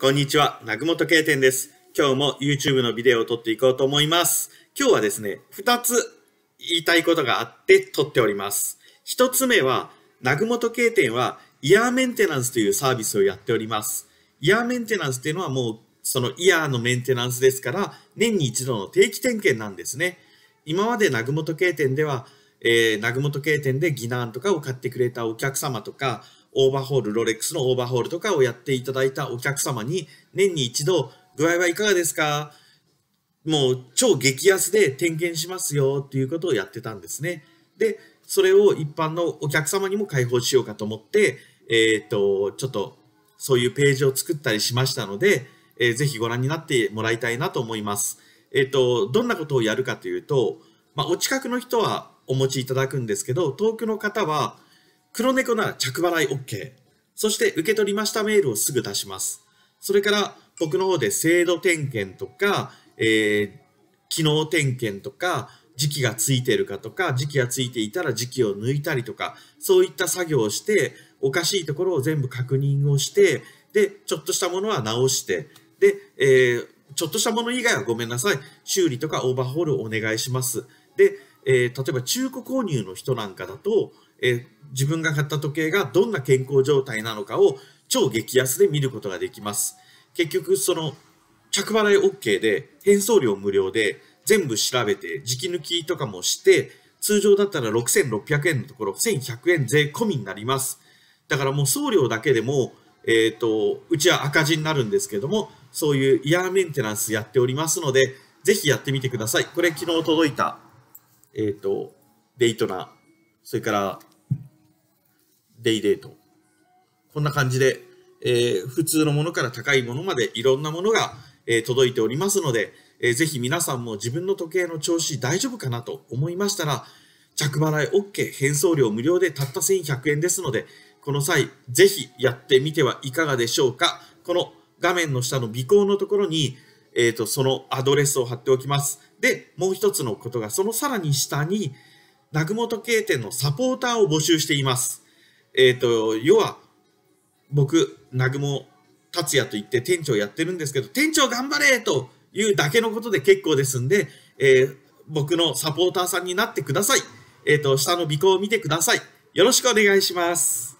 こんにちは、南雲もとです。今日も YouTube のビデオを撮っていこうと思います。今日はですね、2つ言いたいことがあって撮っております。1つ目は、南雲もとけはイヤーメンテナンスというサービスをやっております。イヤーメンテナンスっていうのはもうそのイヤーのメンテナンスですから、年に一度の定期点検なんですね。今まで南雲もとけでは、えー、なぐも店でギナーンとかを買ってくれたお客様とか、オーバーホール、ロレックスのオーバーホールとかをやっていただいたお客様に、年に一度、具合はいかがですかもう超激安で点検しますよっていうことをやってたんですね。で、それを一般のお客様にも開放しようかと思って、えっ、と、ちょっとそういうページを作ったりしましたので、えー、ぜひご覧になってもらいたいなと思います。えっ、と、どんなことをやるかというと、まあ、お近くの人はお持ちいただくんですけど、遠くの方は、黒猫なら着払い OK。そして受け取りましたメールをすぐ出します。それから僕の方で制度点検とか、えー、機能点検とか、時期がついてるかとか、時期がついていたら時期を抜いたりとか、そういった作業をして、おかしいところを全部確認をして、で、ちょっとしたものは直して、で、えー、ちょっとしたもの以外はごめんなさい。修理とかオーバーホールをお願いします。で、えー、例えば中古購入の人なんかだと、え自分が買った時計がどんな健康状態なのかを超激安で見ることができます。結局、その、着払い OK で、返送料無料で、全部調べて、時期抜きとかもして、通常だったら6600円のところ、1100円税込みになります。だからもう送料だけでも、えっ、ー、と、うちは赤字になるんですけども、そういうイヤーメンテナンスやっておりますので、ぜひやってみてください。これ昨日届いた、えっ、ー、と、デイトナ、それからデイデート。こんな感じで、えー、普通のものから高いものまでいろんなものが、えー、届いておりますので、えー、ぜひ皆さんも自分の時計の調子大丈夫かなと思いましたら、着払い OK、返送料無料でたった1100円ですので、この際、ぜひやってみてはいかがでしょうか。この画面の下の尾行のところに、えーと、そのアドレスを貼っておきます。で、もう一つのことが、そのさらに下に、南雲時計店のサポーターを募集しています。えっ、ー、と、要は、僕、南雲達也と言って店長やってるんですけど、店長頑張れというだけのことで結構ですんで、えー、僕のサポーターさんになってください。えっ、ー、と、下の尾行を見てください。よろしくお願いします。